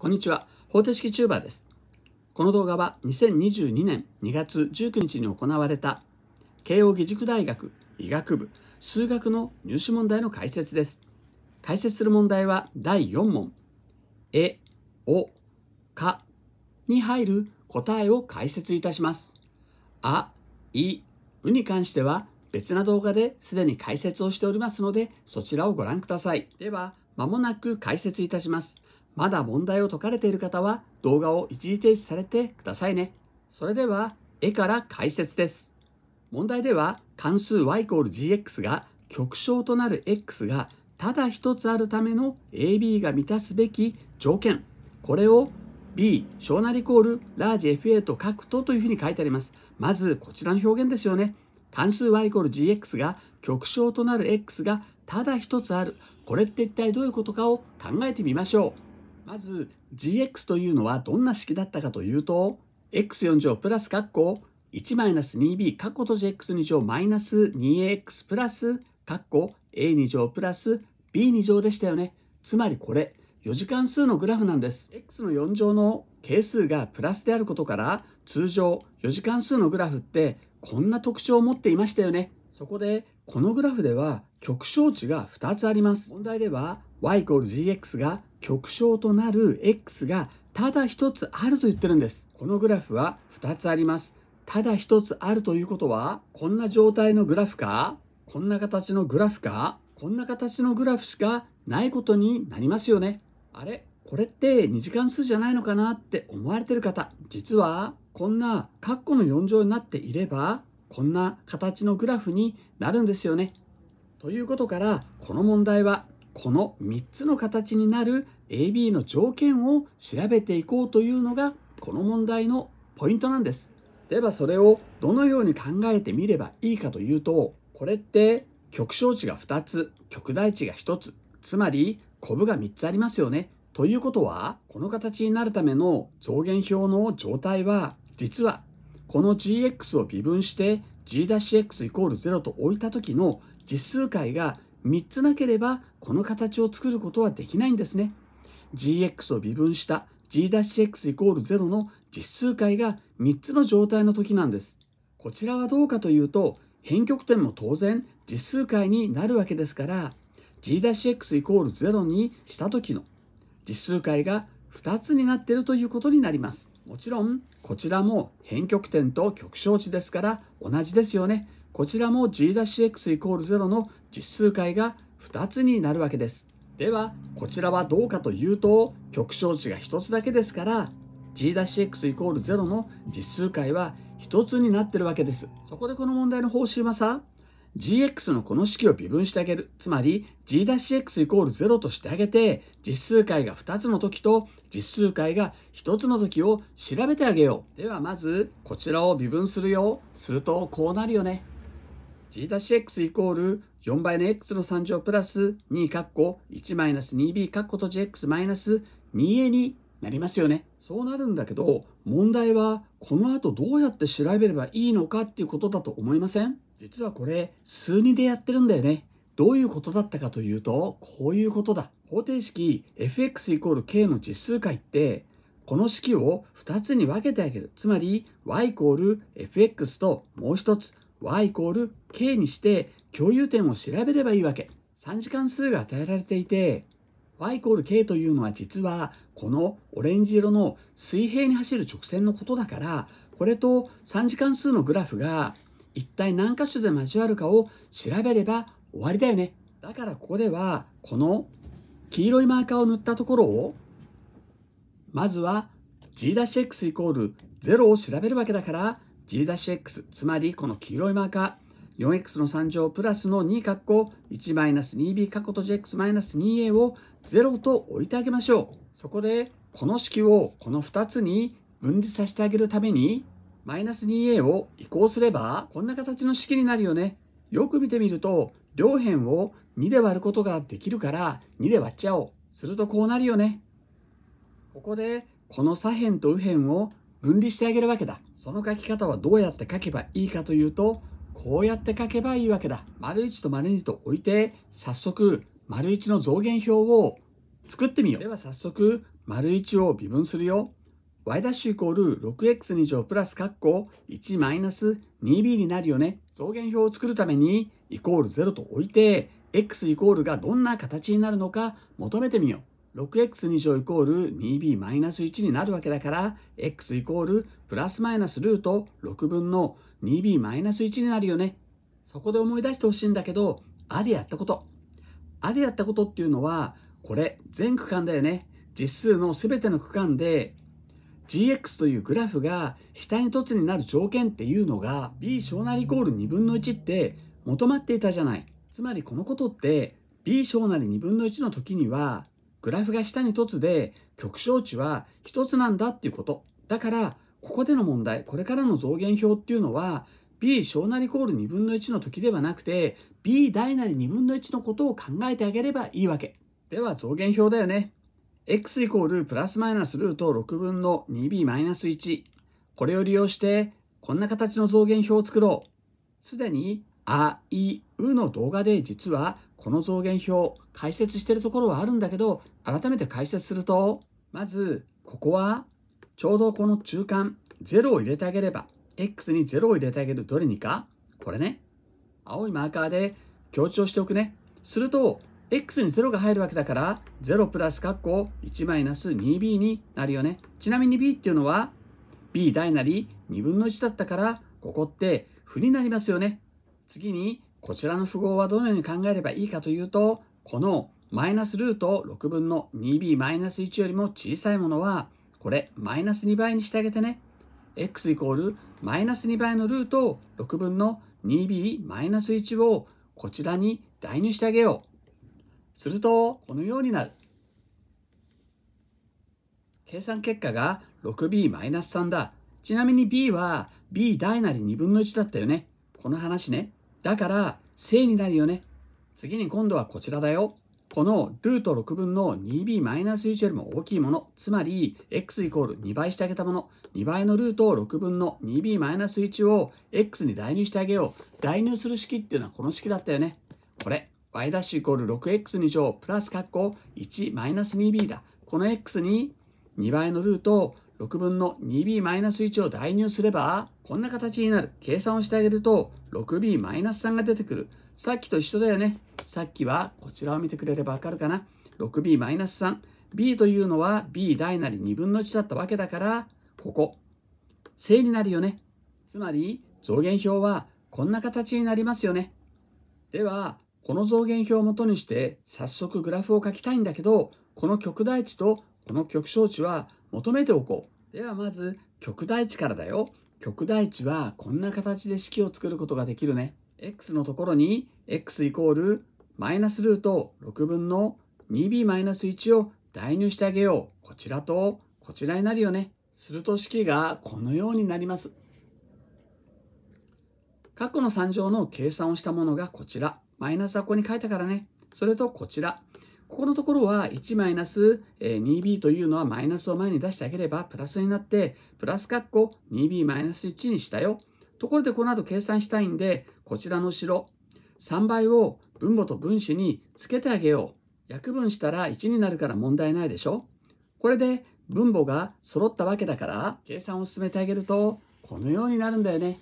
こんにちは。方程式チューバーです。この動画は2022年2月19日に行われた慶應義塾大学医学部数学の入試問題の解説です。解説する問題は第4問。え、お、かに入る答えを解説いたします。あ、い、うに関しては別な動画ですでに解説をしておりますのでそちらをご覧ください。では、まもなく解説いたします。まだ問題を解かれている方は動画を一時停止されてくださいね。それでは、絵から解説です。問題では、関数 y=gx が極小となる x がただ一つあるための ab が満たすべき条件。これを b 小なりイコールラージ fa と書くとというふうに書いてあります。まず、こちらの表現ですよね。関数 y=gx が極小となる x がただ一つある。これって一体どういうことかを考えてみましょう。まず gx というのはどんな式だったかというと x4 乗プラス括弧 1-2b 括弧と gx2 乗 2ax プラス括弧 a2 乗プラス b2 乗でしたよね。つまりこれ4次関数のグラフなんです。x の4乗の係数がプラスであることから通常4次関数のグラフってこんな特徴を持っていましたよね。そこでこのグラフでは極小値が2つあります。問題では y=gx が極小となる x がただ一つあると言ってるんです。このグラフは2つあります。ただ一つあるということは、こんな状態のグラフか、こんな形のグラフか、こんな形のグラフしかないことになりますよね。あれこれって2次関数じゃないのかなって思われてる方、実はこんな括弧の4乗になっていれば、こんな形のグラフになるんですよね。ということから、この問題はこの3つの形になる AB の条件を調べていこうというのがこの問題のポイントなんです。ではそれをどのように考えてみればいいかというとこれって極小値が2つ極大値が1つつまりコブが3つありますよね。ということはこの形になるための増減表の状態は実はこの gx を微分して g'x=0 と置いた時の実数解が3つなければこの形を作ることはできないんですね。gx を微分した g'(x) イコール0の実数解が3つの状態の時なんです。こちらはどうかというと変極点も当然実数解になるわけですから g'(x) イコール0にした時の実数解が2つになっているということになります。もちろんこちらも変極点と極小値ですから同じですよね。こちらも G'(x) イコール0の実数解が2つになるわけです。では、こちらはどうかというと、極小値が1つだけですから、G'(x) イコール0の実数解は1つになってるわけです。そこでこの問題の報酬はさ、gx のこの式を微分してあげる。つまり g'x イコール0としてあげて、実数解が2つの時と実数解が1つの時を調べてあげよう。ではまず、こちらを微分するよ。するとこうなるよね。G-X イコール4倍の X の3乗プラス2マイナス2 b 括弧と GX マイナス 2a になりますよね。そうなるんだけど、問題はこの後どうやって調べればいいのかっていうことだと思いません実はこれ、数2でやってるんだよね。どういうことだったかというと、こういうことだ。方程式 fx イコール k の実数解って、この式を2つに分けてあげる。つまり、y イコール fx ともう一つ y イコール k にして共有点を調べればいいわけ。3次関数が与えられていて、y イコール k というのは実はこのオレンジ色の水平に走る直線のことだから、これと3次関数のグラフが一体何箇所で交わるかを調べれば終わりだよね。だからここではこの黄色いマーカーを塗ったところをまずは g'x イコール0を調べるわけだから G-X、つまりこの黄色いマーカー、4x の3乗プラスの2括弧 1-2b 括弧と gx-2a を0と置いてあげましょう。そこで、この式をこの2つに分離させてあげるために、マイナス 2a を移行すれば、こんな形の式になるよね。よく見てみると、両辺を2で割ることができるから、2で割っちゃおう。するとこうなるよね。ここで、この左辺と右辺を分離してあげるわけだ。その書き方はどうやって書けばいいかというと、こうやって書けばいいわけだ。丸1と丸2と置いて、早速、丸1の増減表を作ってみよう。では早速、丸1を微分するよ。y' イコール 6x2 プラスカッコ1マイナス 2b になるよね。増減表を作るために、イコール0と置いて、x イコールがどんな形になるのか求めてみよう。6x2 乗イコール 2b マイナス1になるわけだから、x イコールプラスマイナスルート6分の 2b マイナス1になるよね。そこで思い出してほしいんだけど、あでやったこと。あでやったことっていうのは、これ全区間だよね。実数の全ての区間で gx というグラフが下に凸になる条件っていうのが b 小なりイコール2分の1って求まっていたじゃない。つまりこのことって b 小なり2分の1の時にはグラフが下に凸で極小値は一つなんだっていうこと。だから、ここでの問題、これからの増減表っていうのは、b 小なりイコール2分の1の時ではなくて、b 大なり2分の1のことを考えてあげればいいわけ。では増減表だよね。x イコールプラスマイナスルート6分の 2b マイナス1。これを利用して、こんな形の増減表を作ろう。すでに、あ、い、うの動画で実はこの増減表解説してるところはあるんだけど改めて解説するとまずここはちょうどこの中間0を入れてあげれば x に0を入れてあげるどれにかこれね青いマーカーで強調しておくねすると x に0が入るわけだから0プラス1マイナス 2b になるよねちなみに b っていうのは b 大なり2分の1だったからここって負になりますよね次にこちらの符号はどのように考えればいいかというと、このマイナスルート6分の 2b-1 よりも小さいものは、これマイナス2倍にしてあげてね。x イコールマイナス2倍のルート6分の 2b-1 をこちらに代入してあげよう。すると、このようになる。計算結果が 6b-3 だ。ちなみに b は b 大なり2分の1だったよね。この話ね。だから正になるよね。次に今度はこちらだよ。このルート6分の 2b-1 よりも大きいもの、つまり x イコール2倍してあげたもの、2倍のルート6分の 2b-1 を x に代入してあげよう。代入する式っていうのはこの式だったよね。これ、y' イコール 6x2 乗プラス括弧 1-2b だ。この x に2倍のルート6分の 2b-1 を代入すれば、こんな形になる。計算をしてあげると、6b-3 が出てくる。さっきと一緒だよね。さっきはこちらを見てくれればわかるかな。6b-3。b というのは b 大なり2分の1だったわけだから、ここ、正になるよね。つまり増減表はこんな形になりますよね。では、この増減表をもとにして早速グラフを書きたいんだけど、この極大値とこの極小値は求めておこう。ではまず極大値からだよ。極大値はこんな形で式を作ることができるね。x のところに x イコールマイナスルート6分の 2b-1 を代入してあげよう。こちらとこちらになるよね。すると式がこのようになります。過去の3乗の計算をしたものがこちら。マイナスはここに書いたからね。それとこちら。ここのところは 1-2b というのはマイナスを前に出してあげればプラスになって、プラスッコ 2b-1 にしたよ。ところでこの後計算したいんで、こちらの後ろ、3倍を分母と分子につけてあげよう。約分したら1になるから問題ないでしょこれで分母が揃ったわけだから、計算を進めてあげると、このようになるんだよね。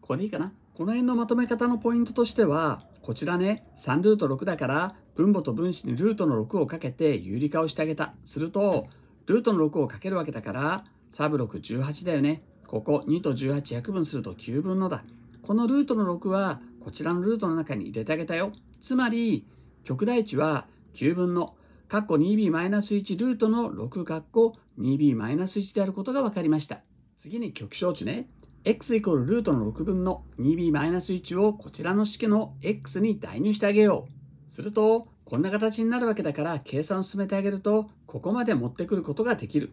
これでいいかなこの辺のまとめ方のポイントとしては、こちらね、3ルート6だから、分母と分子にルートの6をかけて有理化をしてあげた。すると、ルートの6をかけるわけだから、サブ6、18だよね。ここ2と18約分すると9分のだ。このルートの6は、こちらのルートの中に入れてあげたよ。つまり、極大値は9分の、カッコ 2b-1 ルートの6カッコ 2b-1 であることが分かりました。次に極小値ね。x イコールルートの6分の 2b-1 をこちらの式の x に代入してあげよう。すると、こんな形になるわけだから計算を進めてあげると、ここまで持ってくることができる。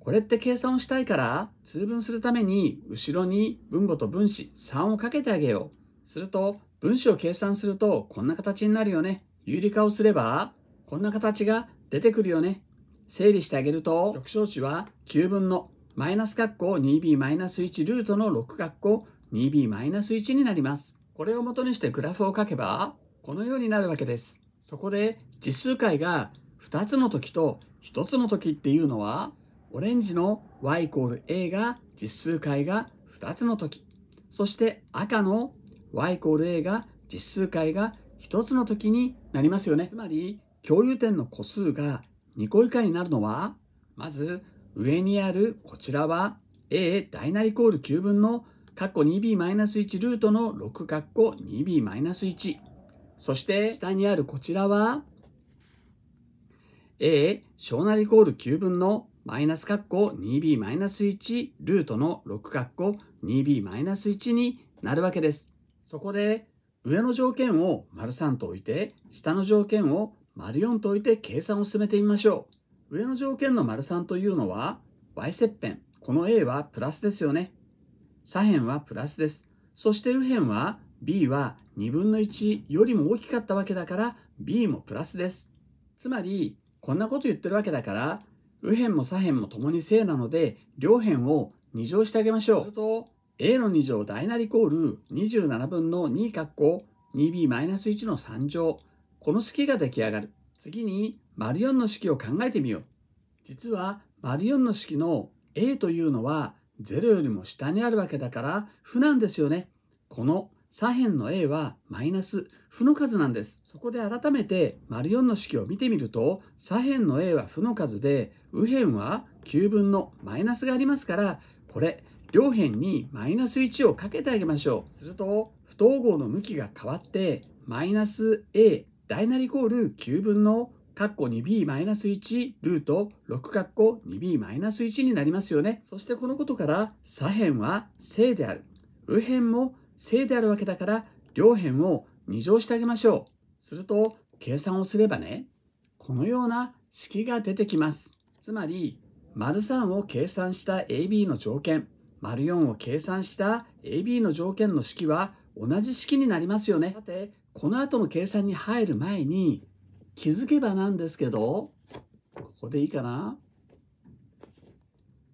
これって計算をしたいから、通分するために後ろに分母と分子3をかけてあげよう。すると、分子を計算するとこんな形になるよね。有理化をすれば、こんな形が出てくるよね。整理してあげると、極小値は9分のマイナス括弧 2b-1 ルートの6括弧 2b-1 になります。これを元にしてグラフを書けば、このようになるわけです。そこで実数解が2つの時と1つの時っていうのは、オレンジの y イコール a が実数解が2つの時、そして赤の y イコール a が実数解が1つの時になりますよね。つまり、共有点の個数が2個以下になるのは、まず上にあるこちらは a 大なりイコール9分のカッコ 2b-1 マイナスルートの6カッコ 2b-1 マイナスそして下にあるこちらは a 小なりイコール9分のマイナスカッコ 2b-1 マイナスルートの6カッコ 2b-1 マイナスになるわけです。そこで上の条件を丸3と置いて下の条件を丸4と置いて計算を進めてみましょう。上の条件の丸3というのは y 切片、この a はプラスですよね。左辺はプラスです。そして右辺は b は2分の1よりも大きかったわけだから b もプラスです。つまり、こんなこと言ってるわけだから、右辺も左辺も共に正なので、両辺を2乗してあげましょう。すると、a の2乗大なりイコール27分の2括弧 2b-1 の3乗。この式が出来上がる。次に、丸4の式を考えてみよう。実は、丸4の式の a というのは、0よりも下にあるわけだから、負なんですよね。この左辺の a はマイナス負の数なんです。そこで改めて丸4の式を見てみると、左辺の a は負の数で、右辺は9分のマイナスがありますから、これ、両辺にマイナス1をかけてあげましょう。すると、不等号の向きが変わって、マイナス a 大なりイコール9分の括弧 2b-1 ルート6括弧 2b-1 になりますよね。そしてこのことから左辺は正である。右辺も正であるわけだから両辺を2乗してあげましょう。すると計算をすればね、このような式が出てきます。つまり、丸3を計算した AB の条件、丸4を計算した AB の条件の式は同じ式になりますよね。さて、この後の計算に入る前に気づけばなんですけどここでいいかな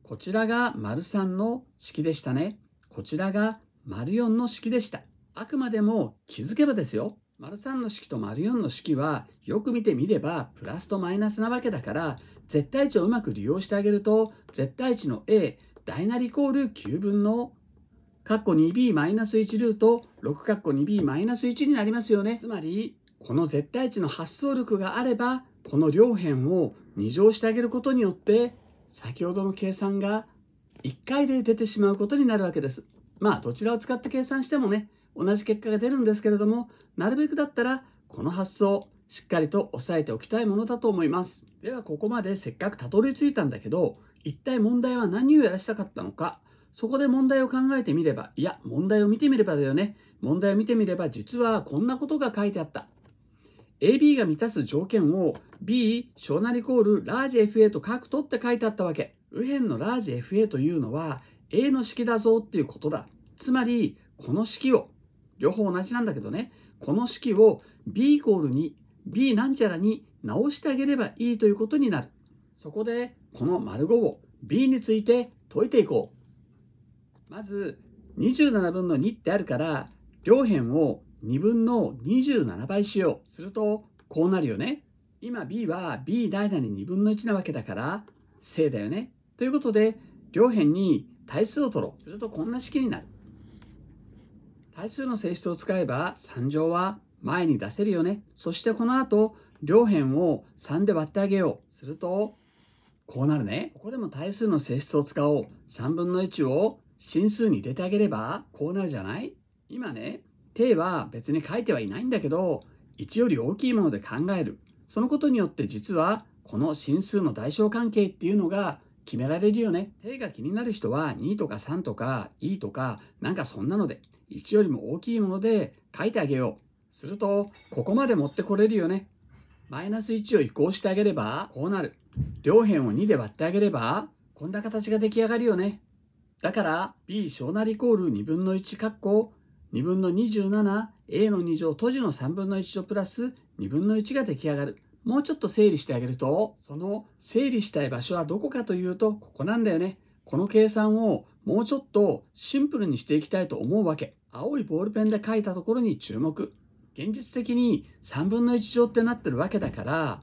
こちらが丸3の式でしたね。こちらが丸4の式でした。あくまでも気づけばですよ。丸3の式と丸4の式はよく見てみればプラスとマイナスなわけだから絶対値をうまく利用してあげると絶対値の a 大なりイコール9分のカッ 2b-1 ルート6カッ 2b-1 になりますよね。つまり、この絶対値の発想力があれば、この両辺を2乗してあげることによって、先ほどの計算が1回で出てしまうことになるわけです。まあ、どちらを使って計算してもね、同じ結果が出るんですけれども、なるべくだったら、この発想、しっかりと押さえておきたいものだと思います。では、ここまでせっかくたどり着いたんだけど、一体問題は何をやらしたかったのか、そこで問題を考えてみれば、いや、問題を見てみればだよね。問題を見てみれば、実はこんなことが書いてあった。AB が満たす条件を B 小なりコールラージ FA と書くとって書いてあったわけ。右辺のラージ FA というのは A の式だぞっていうことだ。つまり、この式を、両方同じなんだけどね、この式を B イコールに B なんちゃらに直してあげればいいということになる。そこで、この丸5を B について解いていこう。まず27分の2ってあるから両辺を2分の27倍しよう。するとこうなるよね。今 b は b 代々に2分の1なわけだから正だよね。ということで両辺に対数を取ろう。するとこんな式になる。対数の性質を使えば3乗は前に出せるよね。そしてこの後両辺を3で割ってあげよう。するとこうなるね。ここでも対数の性質を使おう。3分の1を真数に入れてあげればこうなるじゃない今ね、定は別に書いてはいないんだけど、1より大きいもので考える。そのことによって実はこの真数の代償関係っていうのが決められるよね。定が気になる人は2とか3とか E とかなんかそんなので1よりも大きいもので書いてあげよう。するとここまで持ってこれるよね。マイナス1を移行してあげればこうなる。両辺を2で割ってあげればこんな形が出来上がるよね。だから b 小なりイコール2分の1括弧2分の 27a の2乗閉じの3分の1乗プラス2分の1が出来上がる。もうちょっと整理してあげると、その整理したい場所はどこかというと、ここなんだよね。この計算をもうちょっとシンプルにしていきたいと思うわけ。青いボールペンで書いたところに注目。現実的に3分の1乗ってなってるわけだから、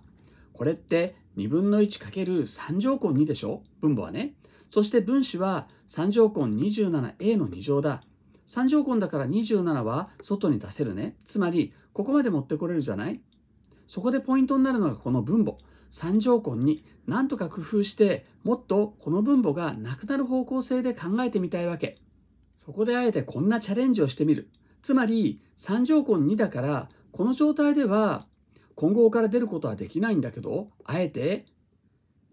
これって2分の1る3乗根2でしょ分母はね。そして分子は3乗根 27a の2乗だ。三乗根だから27は外に出せるね。つまり、ここまで持ってこれるじゃないそこでポイントになるのがこの分母。3乗根になんとか工夫して、もっとこの分母がなくなる方向性で考えてみたいわけ。そこであえてこんなチャレンジをしてみる。つまり、3乗根2だから、この状態では混合から出ることはできないんだけど、あえて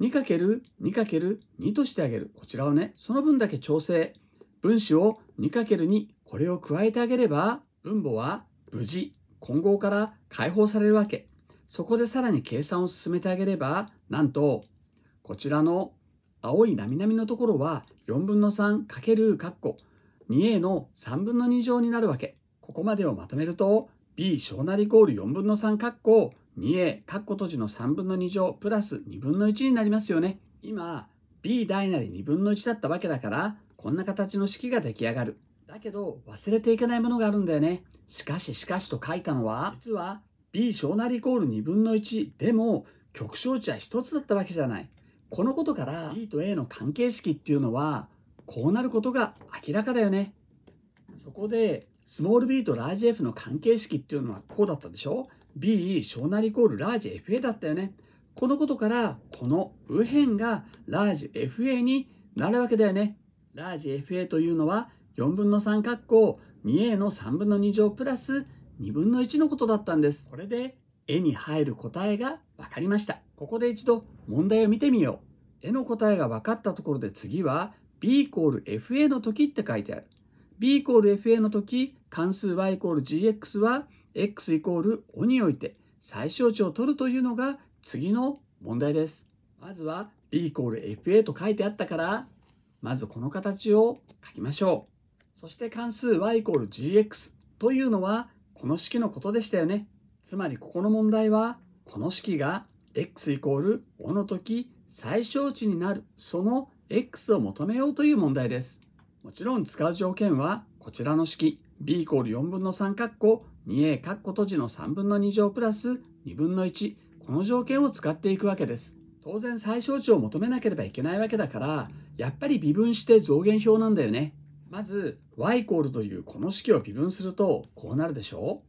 2る2る2としてあげる。こちらをね、その分だけ調整。分子を 2×2、これを加えてあげれば、分母は無事、混合から解放されるわけ。そこでさらに計算を進めてあげれば、なんと、こちらの青い並々のところは4分の 3× か 2a の3分の2乗になるわけ。ここまでをまとめると b 小なりイコール4分の3括弧 2a 括弧閉じの3分の2乗プラス2分の1になりますよね。今 b 大なり2分の1だったわけだからこんな形の式が出来上がる。だけど忘れていけないものがあるんだよね。しかししかしと書いたのは実は b 小なりイコール2分の1でも極小値は1つだったわけじゃない。このことから b と a の関係式っていうのはこうなることが明らかだよね。そこでスモール b とラージ f の関係式っていうのはこうだったでしょ B 小なりイコールラージ FA だったよね。このことからこの右辺がラージ FA になるわけだよね。ラージ FA というのは4分の3括弧 2a の3分の2乗プラス2分の1のことだったんです。これで絵に入る答えが分かりました。ここで一度問題を見てみよう。絵の答えが分かったところで次は b イコール fa の時って書いてある。b イコール fa の時関数 y イコール gx は x イコール5において最小値を取るというのが次の問題です。まずは b イコール fa と書いてあったから、まずこの形を書きましょう。そして関数 y イコール gx というのはこの式のことでしたよね。つまりここの問題はこの式が x イコール5の時最小値になるその x を求めようという問題です。もちろん使う条件はこちらの式 b イコール4分の3括弧 2a 括弧閉じの3分の2乗プラス2分の1この条件を使っていくわけです当然最小値を求めなければいけないわけだからやっぱり微分して増減表なんだよねまず y イコールというこの式を微分するとこうなるでしょ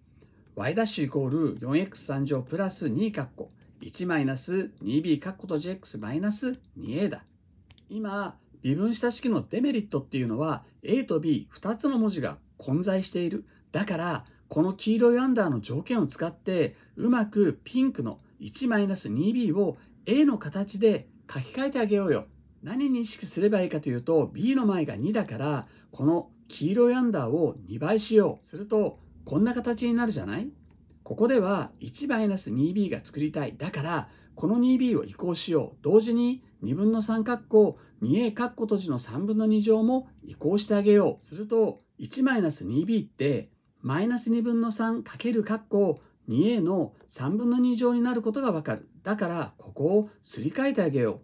う y' ダッシュイコール 4x3 乗プラス2括弧1マイナス 2b 括弧閉じ x マイナス 2a だ今微分した式のデメリットっていうのは a と b2 つの文字が混在しているだからこの黄色いアンダーの条件を使ってうまくピンクの 1-2b を a の形で書き換えてあげようよ何に意識すればいいかというと b の前が2だからこの黄色いアンダーを2倍しようするとこんな形になるじゃないここでは 1-2b が作りたいだからこの 2b を移行しよう同時に2分の3括弧 2a 括弧閉じの3分の2乗も移行してあげようすると 1-2b ってマイナス2分の3る括弧 2a の3分の2乗になることがわかる。だからここをすり替えてあげよ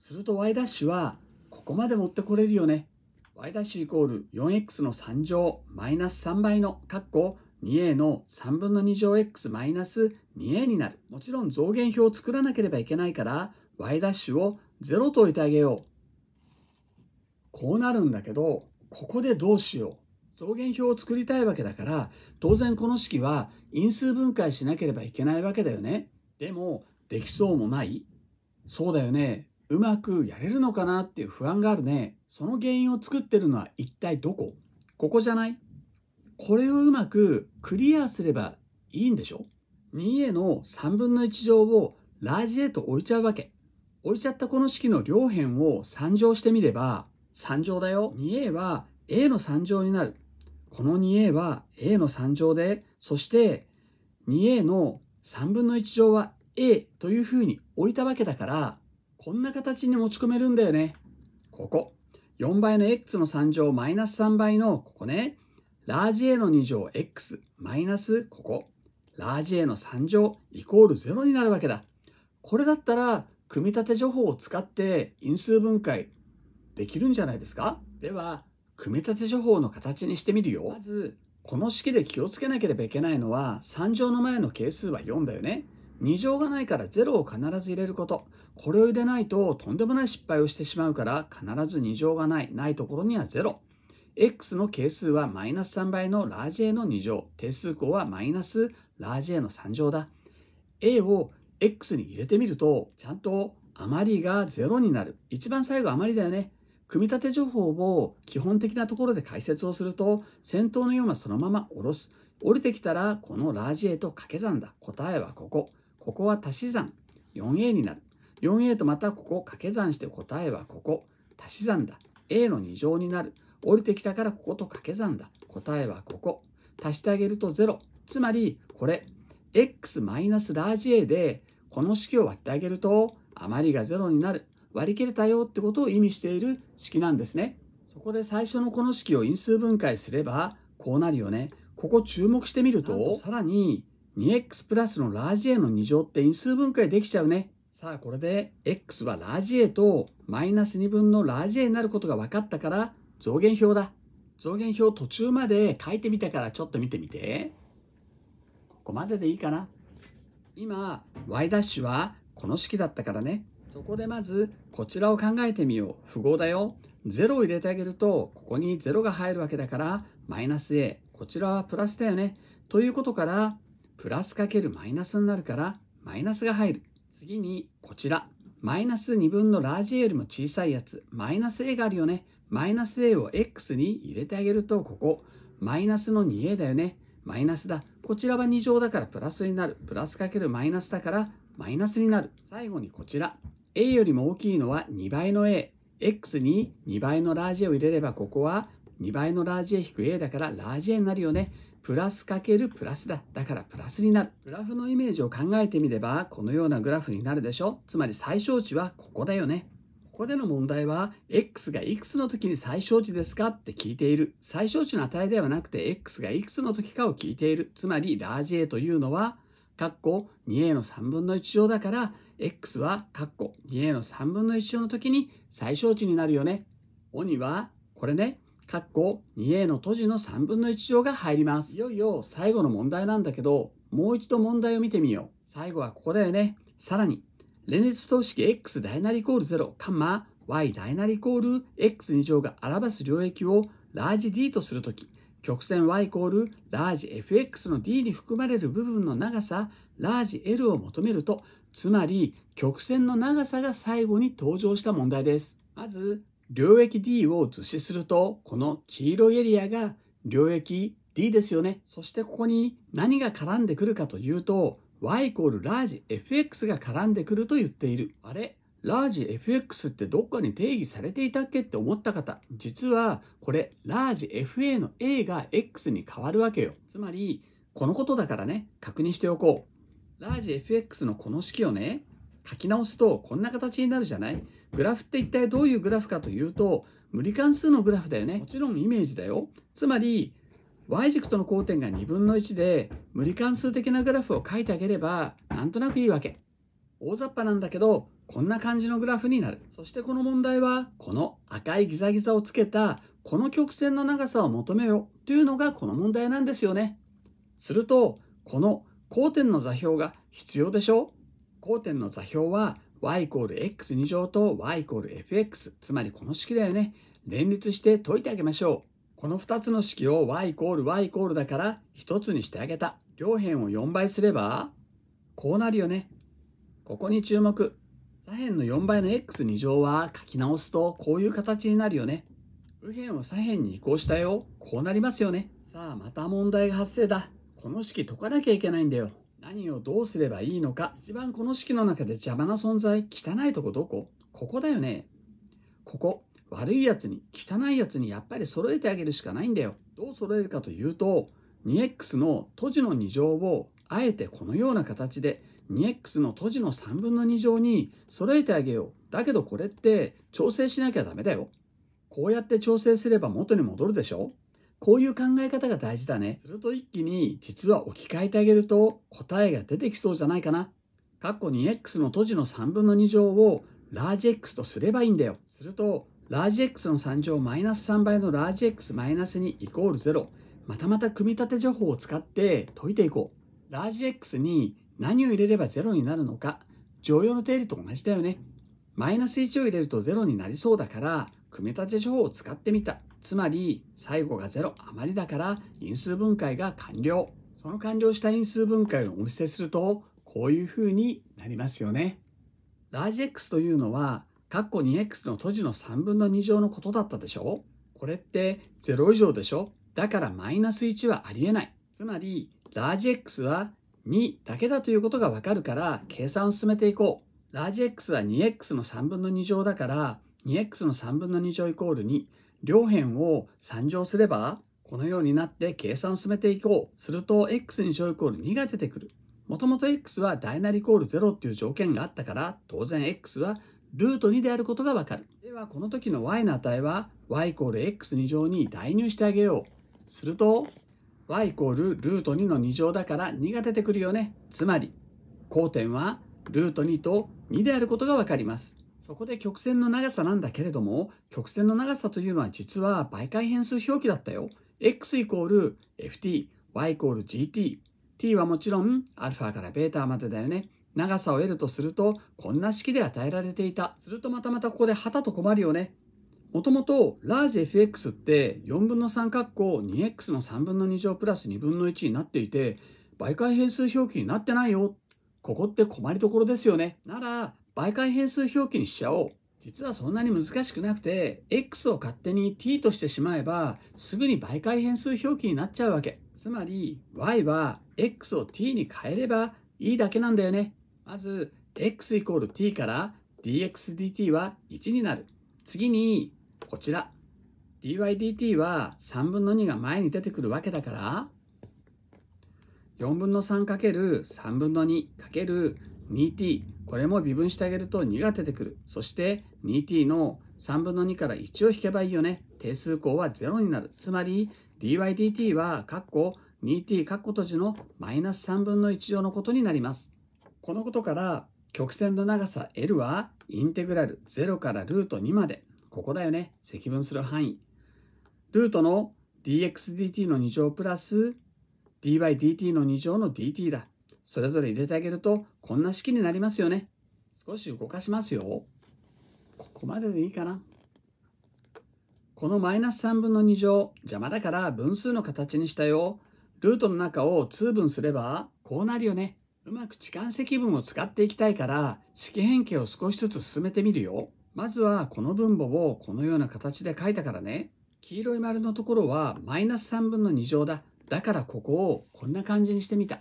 う。すると y' はここまで持ってこれるよね。y' イコール 4x の3乗マイナス3倍の括弧 2a の3分の2乗 x マイナス 2a になる。もちろん増減表を作らなければいけないから y' を0と置いてあげよう。こうなるんだけど、ここでどうしよう。増減表を作りたいわけだから当然この式は因数分解しなければいけないわけだよね。でもできそうもないそうだよねうまくやれるのかなっていう不安があるねその原因を作ってるのは一体どこここじゃないこれをうまくクリアすればいいんでしょ ?2a の3分の1乗をラージ A と置いちゃうわけ置いちゃったこの式の両辺を3乗してみれば3乗だよ 2a は a の3乗になるこの 2a は a の3乗で、そして 2a の3分の1乗は a というふうに置いたわけだから、こんな形に持ち込めるんだよね。ここ。4倍の x の3乗マイナス3倍の、ここね。ラージ a の2乗 x マイナス、ここ。ラージ a の3乗イコール0になるわけだ。これだったら、組み立て情報を使って因数分解できるんじゃないですかでは、組み立て情報の形にしてみるよ。まず、この式で気をつけなければいけないのは、3乗の前の係数は4だよね。2乗がないから0を必ず入れること。これを入れないととんでもない失敗をしてしまうから、必ず2乗がない、ないところには0。x の係数はマイナス3倍のラージ A の2乗。定数項はマイナスラージ A の3乗だ。A を x に入れてみると、ちゃんと余りが0になる。一番最後余りだよね。組み立て情報を基本的なところで解説をすると先頭の4はそのまま下ろす降りてきたらこのラージ A と掛け算だ答えはここここは足し算 4A になる 4A とまたここを掛け算して答えはここ足し算だ A の2乗になる降りてきたからここと掛け算だ答えはここ足してあげると0つまりこれ x マイナスラージ A でこの式を割ってあげると余りが0になる割り切れたよってことを意味している式なんですね。そこで最初のこの式を因数分解すればこうなるよね。ここ注目してみるとさらに 2x プラスのラージ A の2乗って因数分解できちゃうね。さあこれで x はラージ A とマイナス2分のラージ A になることが分かったから増減表だ。増減表途中まで書いてみたからちょっと見てみて。ここまででいいかな。今 y' はこの式だったからねそこでまずこちらを考えてみよう。符号だよ。0を入れてあげると、ここに0が入るわけだから、マイナス a。こちらはプラスだよね。ということから、プラスけるマイナスになるから、マイナスが入る。次に、こちら。マイナス2分のラージ A よりも小さいやつ。マイナス A があるよね。マイナス A を X に入れてあげると、ここ。マイナスの 2A だよね。マイナスだ。こちらは2乗だからプラスになる。プラスけるマイナスだからマイナスになる。最後にこちら。A よりも大きいのは2倍の A。X に2倍のラージ A を入れれば、ここは2倍のラージ A 引く A だからラージ A になるよね。プラスかけるプラスだ。だからプラスになる。グラフのイメージを考えてみれば、このようなグラフになるでしょつまり最小値はここだよね。ここでの問題は、x がいくつの時に最小値ですかって聞いている。最小値の値ではなくて、x がいくつの時かを聞いている。つまり、ラージ A というのは、括弧 2a の3分の1乗だから、x は括弧 2a の3分の1乗の時に最小値になるよね。にはこれね、括弧 2a の閉じの3分の1乗が入ります。いよいよ最後の問題なんだけど、もう一度問題を見てみよう。最後はここだよね。さらに、連立不等式 x 大なりイコール0、カンマ y 大なりイコール x2 乗が表す領域をラージ d とするとき、曲線 y イコールラージ fx の d に含まれる部分の長さラージ l を求めるとつまり曲線の長さが最後に登場した問題です。まず、領域 D を図示すると、この黄色いエリアが領域 D ですよね。そしてここに何が絡んでくるかというと、y イコールラージ fx が絡んでくると言っている。あれラージ fx ってどっかに定義されていたっけって思った方、実はこれ、ラージ fa の a が x に変わるわけよ。つまり、このことだからね、確認しておこう。ラージ FX のこの式をね、書き直すとこんな形になるじゃないグラフって一体どういうグラフかというと、無理関数のグラフだよね。もちろんイメージだよ。つまり、y 軸との交点が2分の1で、無理関数的なグラフを書いてあげれば、なんとなくいいわけ。大雑把なんだけど、こんな感じのグラフになる。そしてこの問題は、この赤いギザギザをつけた、この曲線の長さを求めようというのがこの問題なんですよね。すると、この交点の座標が必要でしょ交点の座標は y イコール x2 乗と y イコール fx つまりこの式だよね連立して解いてあげましょうこの2つの式を y イコール y イコールだから1つにしてあげた両辺を4倍すればこうなるよねここに注目左辺の4倍の x2 乗は書き直すとこういう形になるよね右辺を左辺に移行したよこうなりますよねさあまた問題が発生だこの式解かなきゃいけないんだよ。何をどうすればいいのか。一番この式の中で邪魔な存在、汚いとこどこここだよね。ここ、悪いやつに、汚いやつにやっぱり揃えてあげるしかないんだよ。どう揃えるかというと、2x の閉じの2乗をあえてこのような形で 2x の閉じの3分の2乗に揃えてあげよう。だけどこれって調整しなきゃダメだよ。こうやって調整すれば元に戻るでしょこういう考え方が大事だね。すると一気に実は置き換えてあげると答えが出てきそうじゃないかな。かっこ 2x の閉じの3分の2乗をラージ x とすればいいんだよ。するとラージ x の3乗マイナス3倍のラージ x マイナス2イコール0。またまた組み立て情報を使って解いていこう。ラージ x に何を入れれば0になるのか。常用の定理と同じだよね。マイナス1を入れると0になりそうだから、組み立て情報を使ってみた。つまり最後が0余りだから因数分解が完了。その完了した因数分解をお見せするとこういう風になりますよね。ラージ X というのは括弧 2x の閉じの3分の2乗のことだったでしょうこれって0以上でしょだからマイナス1はありえない。つまりラージ X は2だけだということがわかるから計算を進めていこう。ラージ X は 2x の3分の2乗だから 2x の3分の2乗イコール2。両辺を3乗すれば、このようになって計算を進めていこう。すると、x に小イコール2が出てくる。もともと x は大なりイコール0っていう条件があったから、当然 x はルート2であることがわかる。では、この時の y の値は、y イコール x2 乗に代入してあげよう。すると、y イコールルート2の2乗だから2が出てくるよね。つまり、交点はルート2と2であることがわかります。そこで曲線の長さなんだけれども、曲線の長さというのは実は媒介変数表記だったよ。x イコール ft、y イコール gt。t はもちろん α から β までだよね。長さを得るとすると、こんな式で与えられていた。するとまたまたここで旗と困るよね。もともと、ラージ fx って4分の3括弧 2x の3分の2乗プラス2分の1になっていて、媒介変数表記になってないよ。ここって困りどころですよね。なら、媒介変数表記にしちゃおう。実はそんなに難しくなくて、x を勝手に t としてしまえば、すぐに媒介変数表記になっちゃうわけ。つまり、y は x を t に変えればいいだけなんだよね。まず、x イコール t から dxdt は1になる。次に、こちら。dydt は3分の2が前に出てくるわけだから、4分の 3×3 分の 2× 2t これも微分してあげると2が出てくるそして 2t の3分の2から1を引けばいいよね定数項は0になるつまり dydt は括弧 2t 括弧閉じのマイナス3分の1乗のことになりますこのことから曲線の長さ L はインテグラル0からルート2までここだよね積分する範囲ルートの dxdt の2乗プラス dydt の2乗の dt だそれぞれ入れてあげるとこんな式になりますよね。少し動かしますよ。ここまででいいかな。このマイナス3分の2乗邪魔だから分数の形にしたよ。ルートの中を通分すればこうなるよね。うまく置換積分を使っていきたいから式変形を少しずつ進めてみるよ。まずはこの分母をこのような形で書いたからね。黄色い丸のところはマイナス3分の2乗だ。だからここをこんな感じにしてみた。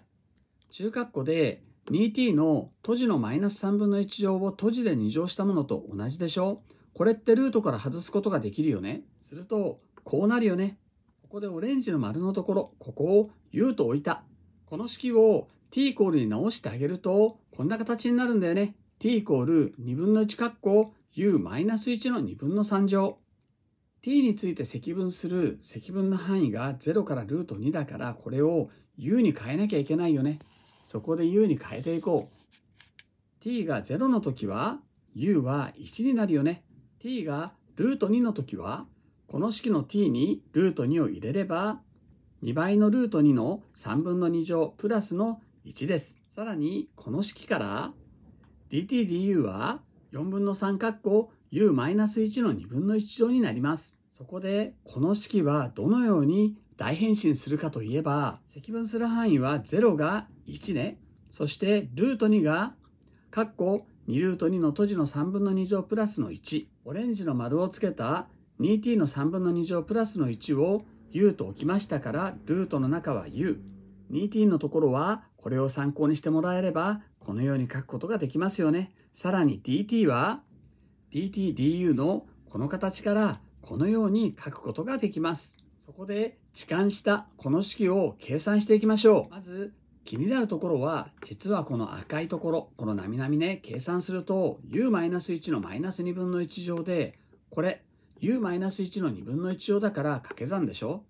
中括弧で 2t の閉じのマイナス3分の1乗を閉じで2乗したものと同じでしょこれってルートから外すことができるよね。すると、こうなるよね。ここでオレンジの丸のところ、ここを u と置いた。この式を t イコールに直してあげると、こんな形になるんだよね。t イコール2分の1括弧 u マイナス1の2分の3乗。t について積分する積分の範囲が0からルート2だから、これを u に変えなきゃいけないよね。そこで u に変えていこう。t が0の時は u は1になるよね。t がルート2の時はこの式の t にルート2を入れれば2倍のルート2の3分の2乗プラスの1です。さらにこの式から dt du は4分の3括弧 u-1 の2分の1乗になります。そこでこの式はどのように大変身するかといえば、積分する範囲は0が1ね。そして、ルート2が、括弧2ルート2の閉じの3分の2乗プラスの1。オレンジの丸をつけた 2t の3分の2乗プラスの1を u と置きましたから、ルートの中は u。2t のところは、これを参考にしてもらえれば、このように書くことができますよね。さらに dt は、dtdu のこの形から、このように書くことができます。そこで置換したこの式を計算していきましょう。まず、気になるところは、実はこの赤いところ、このな々ね、計算すると、u-1 のマ2分の1乗で、これ、u-1 の2分の1乗だから掛け算でしょ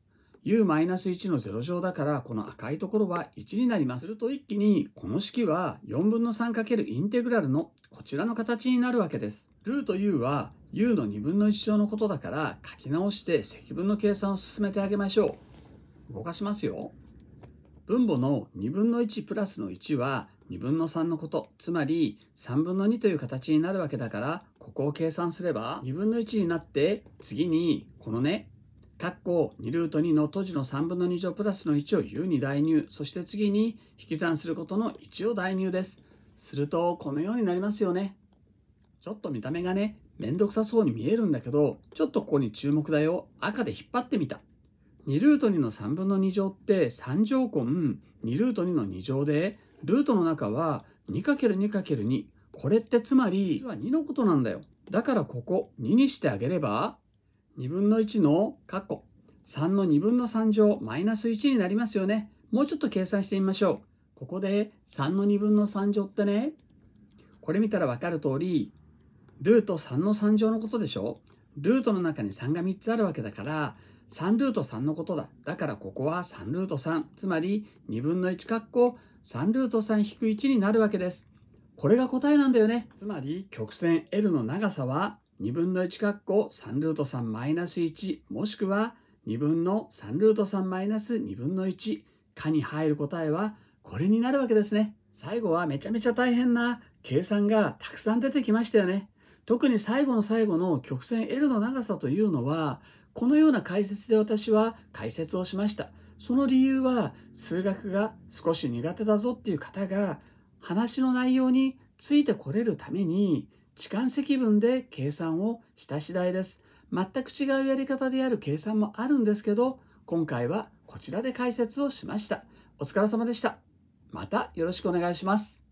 u-1 の0乗だからこの赤いところは1になります。すると一気にこの式は4分の 3× インテグラルのこちらの形になるわけです。ルート u は U の2分の1乗のことだから書き直して積分の計算を進めてあげましょう。動かしますよ。分母の2分の1プラスの1は2分の3のこと、つまり3分の2という形になるわけだから、ここを計算すれば2分の1になって次にこのね、カッコ2ルート2の閉じの3分の2乗プラスの1を U に代入、そして次に引き算することの1を代入です。するとこのようになりますよね。ちょっと見た目がね、めんどくさそうに見えるんだけど、ちょっとここに注目だよ。赤で引っ張ってみた。2ルート2の3分の2乗って3乗根2ルート2の2乗で、ルートの中は 2×2×2。これってつまり、実は2のことなんだよ。だからここ2にしてあげれば、2分の1の括弧3の2分の3乗マイナス1になりますよね。もうちょっと計算してみましょう。ここで3の2分の3乗ってね、これ見たらわかる通り、ルート3の3乗のことでしょルートの中に3が3つあるわけだから、3ルート3のことだ。だからここは3ルート3。つまり2分の1かっこ3ルート3引く1になるわけです。これが答えなんだよね。つまり曲線 L の長さは2分の1かっこ3ルート3マイナス1もしくは2分の3ルート3マイナス2分の1かに入る答えはこれになるわけですね。最後はめちゃめちゃ大変な計算がたくさん出てきましたよね。特に最後の最後の曲線 L の長さというのはこのような解説で私は解説をしましたその理由は数学が少し苦手だぞっていう方が話の内容についてこれるために置換積分で計算をした次第です全く違うやり方でやる計算もあるんですけど今回はこちらで解説をしましたお疲れ様でしたまたよろしくお願いします